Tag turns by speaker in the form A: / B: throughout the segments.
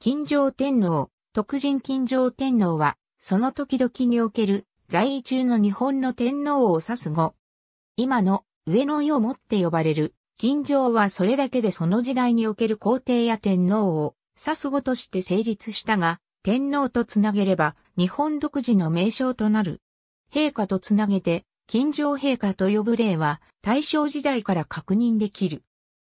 A: 金城天皇、徳人金城天皇は、その時々における在位中の日本の天皇を指す語。今の上の世をもって呼ばれる、金城はそれだけでその時代における皇帝や天皇を指す語として成立したが、天皇とつなげれば日本独自の名称となる。陛下とつなげて、金城陛下と呼ぶ例は大正時代から確認できる。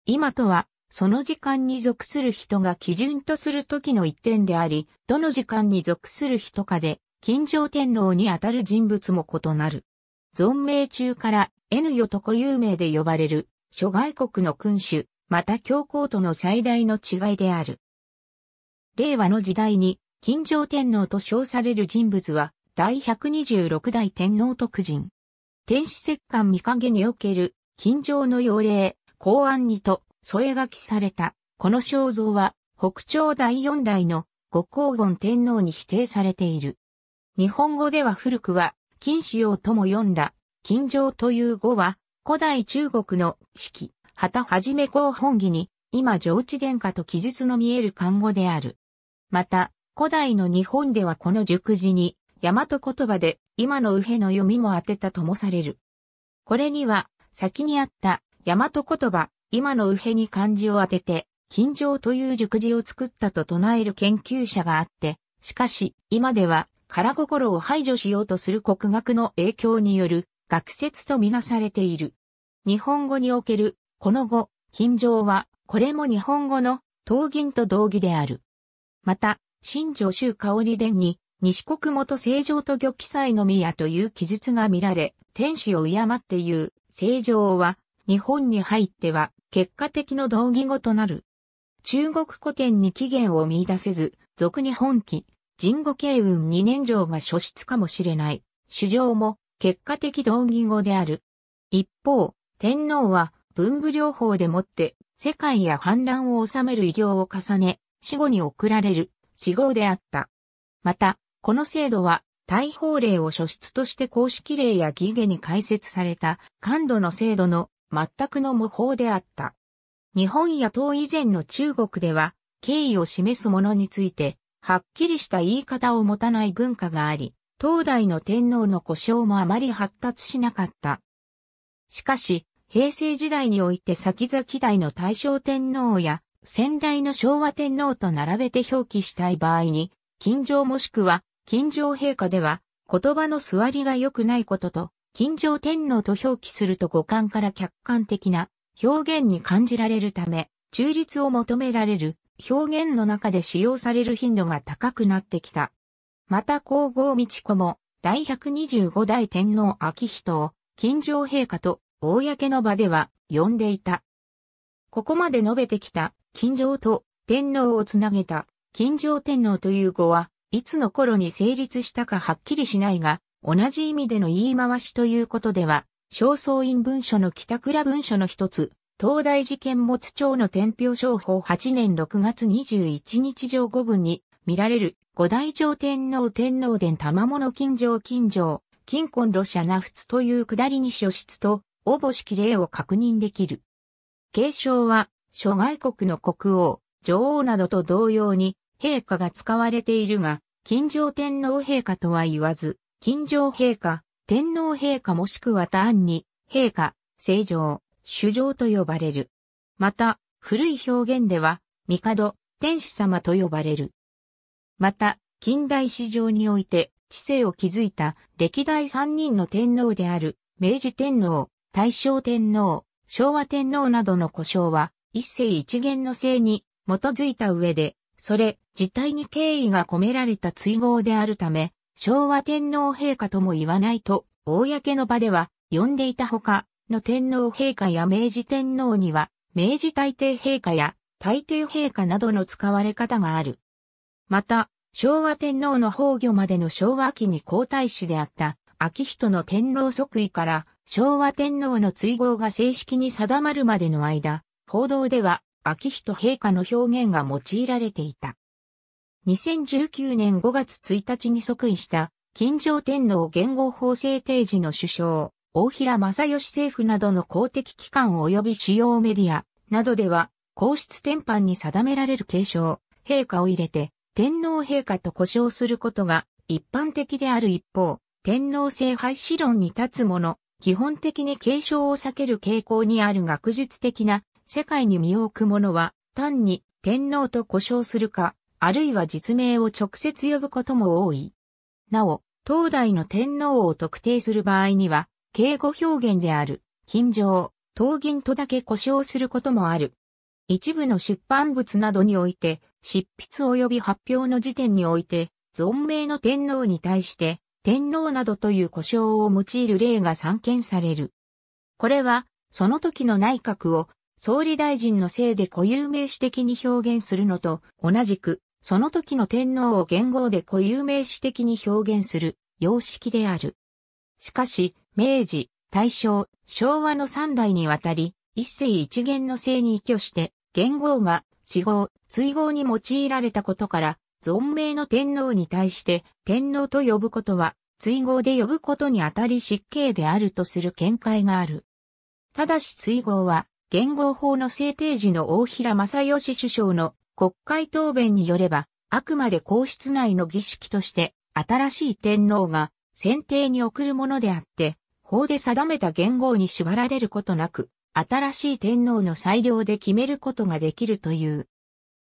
A: 今とはその時間に属する人が基準とする時の一点であり、どの時間に属する人かで、金城天皇にあたる人物も異なる。存命中から N よとこ有名で呼ばれる諸外国の君主、また教皇との最大の違いである。令和の時代に、金城天皇と称される人物は、第126代天皇特人。天使摂関見影における、金城の要令、公安にと、添え書きされた。この肖像は北朝第四代の五皇言天皇に否定されている。日本語では古くは金使用とも読んだ、金城という語は古代中国の四季、旗はじめ公本義に今上智殿下と記述の見える漢語である。また、古代の日本ではこの熟字に、大和言葉で今の右辺の読みも当てたともされる。これには、先にあった大和言葉、今の右辺に漢字を当てて、金城という熟字を作ったと唱える研究者があって、しかし、今では、空心を排除しようとする国学の影響による、学説とみなされている。日本語における、この語、金城は、これも日本語の、東銀と同義である。また、新城州香織伝に、西国元正常と玉記載の宮という記述が見られ、天使を敬って言う、正常は、日本に入っては、結果的の同義語となる。中国古典に起源を見出せず、俗に本気、人語慶雲二年条が初出かもしれない、主情も結果的同義語である。一方、天皇は文武両方でもって世界や反乱を治める偉業を重ね、死後に送られる死後であった。また、この制度は大法令を書出として公式令や義下に解説された感度の制度の全くの無法であった。日本や党以前の中国では、敬意を示すものについて、はっきりした言い方を持たない文化があり、当代の天皇の故障もあまり発達しなかった。しかし、平成時代において先々代の大正天皇や先代の昭和天皇と並べて表記したい場合に、近城もしくは近城陛下では言葉の座りが良くないことと金城天皇と表記すると五感から客観的な表現に感じられるため、中立を求められる表現の中で使用される頻度が高くなってきた。また皇后道子も第125代天皇秋仁を金城陛下と公の場では呼んでいた。ここまで述べてきた金城と天皇をつなげた金城天皇という語は、いつの頃に成立したかはっきりしないが、同じ意味での言い回しということでは、正倉院文書の北倉文書の一つ、東大事件持町の天平商法8年6月21日上五分に見られる五大上天皇天皇殿玉物金城金城、金婚路社那仏という下りに書出と、応募式例を確認できる。継承は、諸外国の国王、女王などと同様に、陛下が使われているが、金城天皇陛下とは言わず、近城陛下、天皇陛下もしくは単に、陛下、正常、主上と呼ばれる。また、古い表現では、帝、天使様と呼ばれる。また、近代史上において、知性を築いた歴代3人の天皇である、明治天皇、大正天皇、昭和天皇などの故障は、一世一元の性に基づいた上で、それ自体に敬意が込められた追号であるため、昭和天皇陛下とも言わないと、公の場では呼んでいたほか、の天皇陛下や明治天皇には、明治大帝陛下や大帝陛下などの使われ方がある。また、昭和天皇の崩御までの昭和期に皇太子であった秋仁の天皇即位から昭和天皇の追号が正式に定まるまでの間、報道では秋仁陛下の表現が用いられていた。2019年5月1日に即位した、金城天皇元号法制定時の首相、大平正義政府などの公的機関及び主要メディアなどでは、皇室天換に定められる継承、陛下を入れて、天皇陛下と呼称することが一般的である一方、天皇制廃止論に立つ者、基本的に継承を避ける傾向にある学術的な世界に身を置く者は、単に天皇と呼称するか、あるいは実名を直接呼ぶことも多い。なお、当代の天皇を特定する場合には、敬語表現である、近城、当銀とだけ呼称することもある。一部の出版物などにおいて、執筆及び発表の時点において、存命の天皇に対して、天皇などという呼称を用いる例が散見される。これは、その時の内閣を総理大臣のせいで固有名詞的に表現するのと同じく、その時の天皇を元号で固有名詞的に表現する様式である。しかし、明治、大正、昭和の三代にわたり、一世一元の世に依拠して、元号が、死号、追号に用いられたことから、存命の天皇に対して天皇と呼ぶことは、追号で呼ぶことにあたり失敬であるとする見解がある。ただし追号は、元号法の制定時の大平正義首相の国会答弁によれば、あくまで皇室内の儀式として、新しい天皇が選定に送るものであって、法で定めた元号に縛られることなく、新しい天皇の裁量で決めることができるという。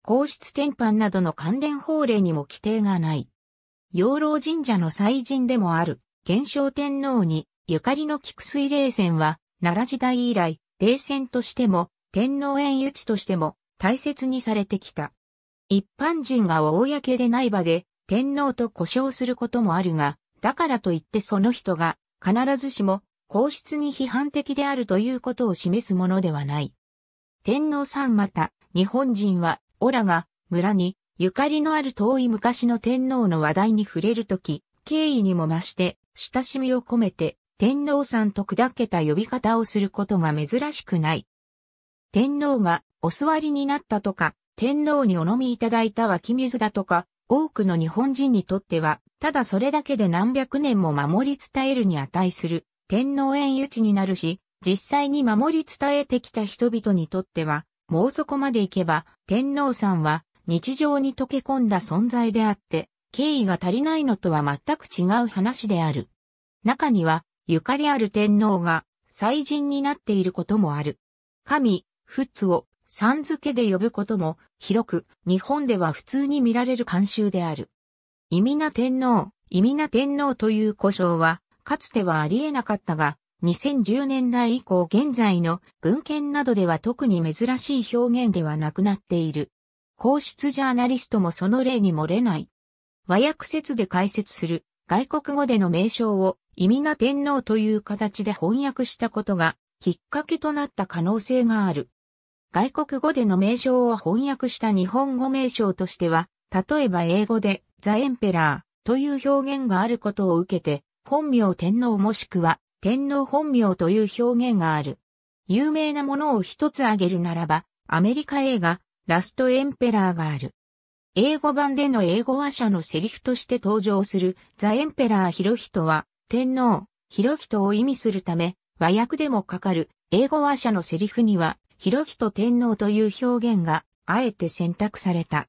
A: 皇室天範などの関連法令にも規定がない。養老神社の祭神でもある、元正天皇に、ゆかりの菊水霊戦は、奈良時代以来、霊戦としても、天皇園誘地としても、大切にされてきた。一般人が公でない場で天皇と呼称することもあるが、だからといってその人が必ずしも皇室に批判的であるということを示すものではない。天皇さんまた、日本人は、オラが村にゆかりのある遠い昔の天皇の話題に触れるとき、敬意にも増して親しみを込めて天皇さんと砕けた呼び方をすることが珍しくない。天皇がお座りになったとか、天皇にお飲みいただいた湧き水だとか、多くの日本人にとっては、ただそれだけで何百年も守り伝えるに値する天皇園誘致になるし、実際に守り伝えてきた人々にとっては、もうそこまで行けば、天皇さんは日常に溶け込んだ存在であって、敬意が足りないのとは全く違う話である。中には、ゆかりある天皇が、祭人になっていることもある。神、仏を、さん付けで呼ぶことも広く日本では普通に見られる慣習である。意味な天皇、意味な天皇という呼称はかつてはありえなかったが2010年代以降現在の文献などでは特に珍しい表現ではなくなっている。皇室ジャーナリストもその例に漏れない。和訳説で解説する外国語での名称を意味な天皇という形で翻訳したことがきっかけとなった可能性がある。外国語での名称を翻訳した日本語名称としては、例えば英語でザ・エンペラーという表現があることを受けて、本名天皇もしくは天皇本名という表現がある。有名なものを一つ挙げるならば、アメリカ映画、ラストエンペラーがある。英語版での英語話者のセリフとして登場するザ・エンペラー・ヒロヒトは、天皇、ヒロヒトを意味するため、和訳でもかかる英語話者のセリフには、博人天皇という表現があえて選択された。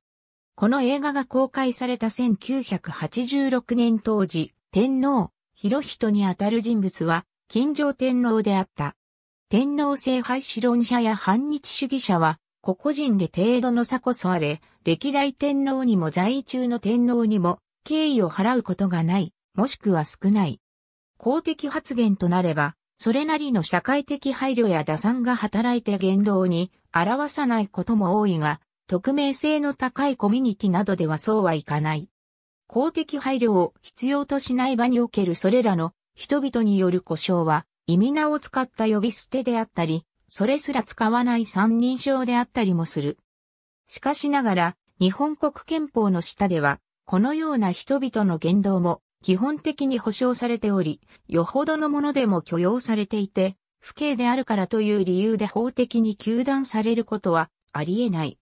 A: この映画が公開された1986年当時、天皇、博人にあたる人物は、金城天皇であった。天皇制廃止論者や反日主義者は、個々人で程度の差こそあれ、歴代天皇にも在位中の天皇にも、敬意を払うことがない、もしくは少ない。公的発言となれば、それなりの社会的配慮や打算が働いて言動に表さないことも多いが、匿名性の高いコミュニティなどではそうはいかない。公的配慮を必要としない場におけるそれらの人々による故障は、意味名を使った呼び捨てであったり、それすら使わない三人称であったりもする。しかしながら、日本国憲法の下では、このような人々の言動も基本的に保障されており、よほどのものでも許容されていて、不敬であるからという理由で法的に求断されることはあり得ない。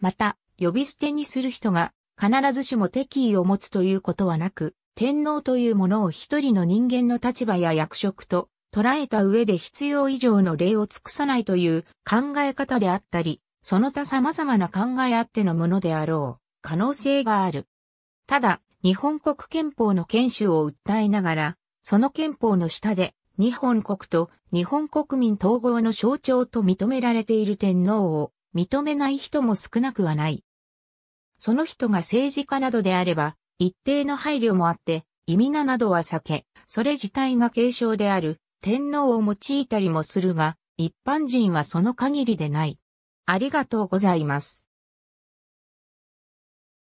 A: また、呼び捨てにする人が必ずしも敵意を持つということはなく、天皇というものを一人の人間の立場や役職と捉えた上で必要以上の礼を尽くさないという考え方であったり、その他様々な考えあってのものであろう可能性がある。ただ、日本国憲法の憲修を訴えながら、その憲法の下で日本国と日本国民統合の象徴と認められている天皇を認めない人も少なくはない。その人が政治家などであれば、一定の配慮もあって、意味ななどは避け、それ自体が継承である天皇を用いたりもするが、一般人はその限りでない。ありがとうございます。